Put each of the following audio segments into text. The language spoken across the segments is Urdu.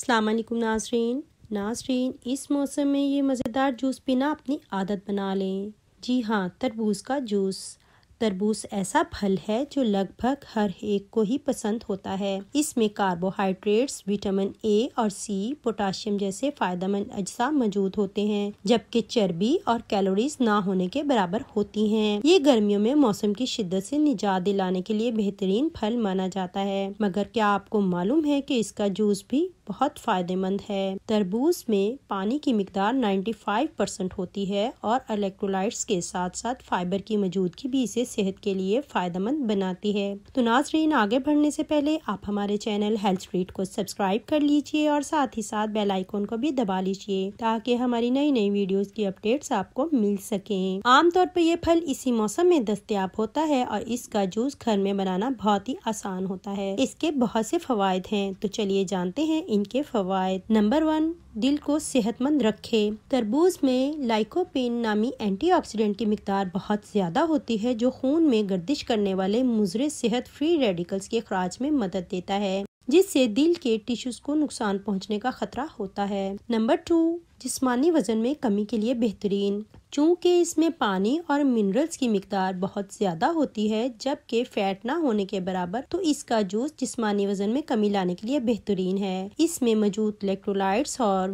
السلام علیکم ناظرین ناظرین اس موسم میں یہ مزیدار جوس پینا اپنی عادت بنا لیں جی ہاں تربوز کا جوس تربوز ایسا پھل ہے جو لگ بھگ ہر ایک کو ہی پسند ہوتا ہے اس میں کاربوہائیڈریٹس وٹامن اے اور سی پوٹاشیم جیسے فائدہ مند اجزاء موجود ہوتے ہیں جبکہ چربی اور کیلوریز نہ ہونے کے برابر ہوتی ہیں یہ گرمیوں میں موسم کی شدت سے نجات دلانے کے لیے بہترین پھل مانا جاتا ہے مگر کیا آپ کو معلوم ہے کہ اس کا جوس بھی بہت فائدہ مند ہے تربوز میں پانی کی مقدار 95% ہوتی ہے اور الیکٹرولائٹس کے ساتھ ساتھ فائبر کی موجودگی بھی اسے صحت کے لیے فائدہ مند بناتی ہے تو ناظرین آگے بڑھنے سے پہلے آپ ہمارے چینل ہیلتھ فریڈ کو سبسکرائب کر لیجئے اور ساتھ ہی ساتھ بیل آئیکن کو بھی دبا لیجئے تاکہ ہماری نئی نئی ویڈیوز کی اپڈیٹس آپ کو مل سکیں عام طور پر یہ پھل اسی موسم میں دستیاب ہوتا ہے اور اس کا جوس گھر میں بنانا بہت ہی آسان ہوتا ہے اس کے بہت سے فوائد ہیں تو چلیے جانتے ہیں ان کے فوائد نمبر ون دل کو صحت مند رکھے تربوز میں لائکوپین نامی اینٹی آکسیڈنٹ کی مقدار بہت زیادہ ہوتی ہے جو خون میں گردش کرنے والے مضر صحت فری ریڈیکلز کے اخراج میں مدد دیتا ہے جس سے دل کے ٹیشوز کو نقصان پہنچنے کا خطرہ ہوتا ہے نمبر ٹو جسمانی وزن میں کمی کے لیے بہترین چونکہ اس میں پانی اور منرلز کی مقدار بہت زیادہ ہوتی ہے جبکہ فیٹ نہ ہونے کے برابر تو اس کا جوس جسمانی وزن میں کمی لانے کے لیے بہترین ہے اس میں موجود الیکٹرولائٹس اور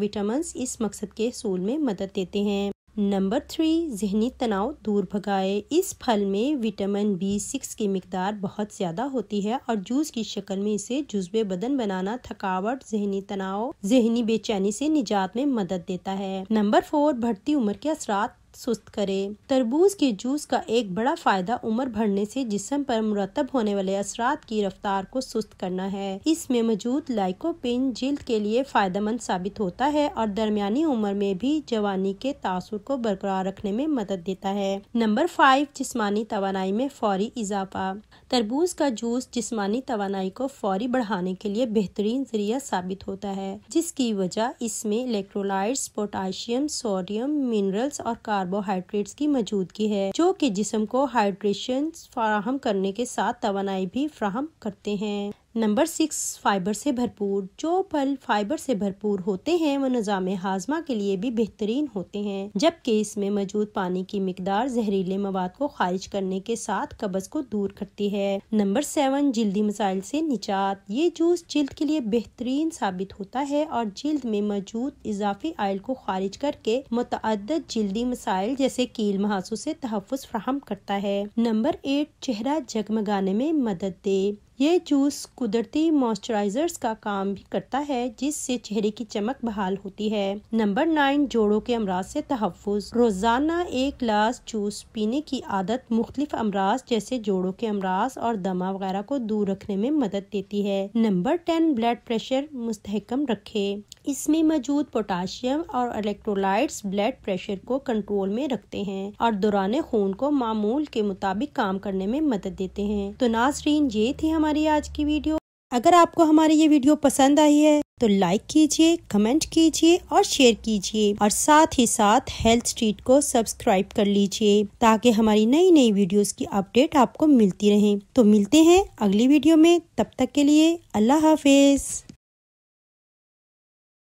اس مقصد کے حصول میں مدد دیتے ہیں نمبر تھری ذہنی تناؤ دور بھگائے اس پھل میں وٹامن بی سکس کی مقدار بہت زیادہ ہوتی ہے اور جوس کی شکل میں اسے جزبے بدن بنانا تھکاوٹ ذہنی تناؤ ذہنی بے چینی سے نجات میں مدد دیتا ہے نمبر فور بڑھتی عمر کے اثرات سست کرے تربوز کے جوس کا ایک بڑا فائدہ عمر بڑھنے سے جسم پر مرتب ہونے والے اثرات کی رفتار کو سست کرنا ہے اس میں موجود لائکو جلد کے لیے فائدہ مند ثابت ہوتا ہے اور درمیانی عمر میں بھی جوانی کے تاثر کو برقرار رکھنے میں مدد دیتا ہے نمبر فائیو جسمانی توانائی میں فوری اضافہ تربوز کا جوس جسمانی توانائی کو فوری بڑھانے کے لیے بہترین ذریعہ ثابت ہوتا ہے جس کی وجہ اس میں الیکٹرولائٹس پوٹاشیم سوڈیم منرلز اور کاربوہائیڈریٹس کی موجودگی ہے جو کہ جسم کو ہائیڈریشن فراہم کرنے کے ساتھ توانائی بھی فراہم کرتے ہیں نمبر سکس فائبر سے بھرپور جو پل فائبر سے بھرپور ہوتے ہیں وہ نظام ہاضمہ کے لیے بھی بہترین ہوتے ہیں جبکہ اس میں موجود پانی کی مقدار زہریلے مواد کو خارج کرنے کے ساتھ قبض کو دور کرتی ہے نمبر سیون جلدی مسائل سے نچات یہ جوس جلد کے لیے بہترین ثابت ہوتا ہے اور جلد میں موجود اضافی آئل کو خارج کر کے متعدد جلدی مسائل جیسے کیل محاسو سے تحفظ فراہم کرتا ہے نمبر ایٹ چہرہ جگمگانے میں مدد دے یہ جوس قدرتی موئسچرائزر کا کام بھی کرتا ہے جس سے چہرے کی چمک بحال ہوتی ہے نمبر نائن جوڑوں کے امراض سے تحفظ روزانہ ایک گلاس جوس پینے کی عادت مختلف امراض جیسے جوڑوں کے امراض اور دمہ وغیرہ کو دور رکھنے میں مدد دیتی ہے نمبر ٹین بلڈ پریشر مستحکم رکھے اس میں موجود پوٹاشیم اور الیکٹرولائٹس بلڈ پریشر کو کنٹرول میں رکھتے ہیں اور دوران خون کو معمول کے مطابق کام کرنے میں مدد دیتے ہیں تو ناظرین یہ تھی ہماری آج کی ویڈیو اگر آپ کو ہماری یہ ویڈیو پسند آئی ہے تو لائک کیجئے کمنٹ کیجئے اور شیئر کیجئے اور ساتھ ہی ساتھ ہیلتھ سٹریٹ کو سبسکرائب کر لیجئے تاکہ ہماری نئی نئی ویڈیوز کی اپڈیٹ آپ کو ملتی رہیں تو ملتے ہیں اگلی ویڈیو میں تب تک کے لیے اللہ حافظ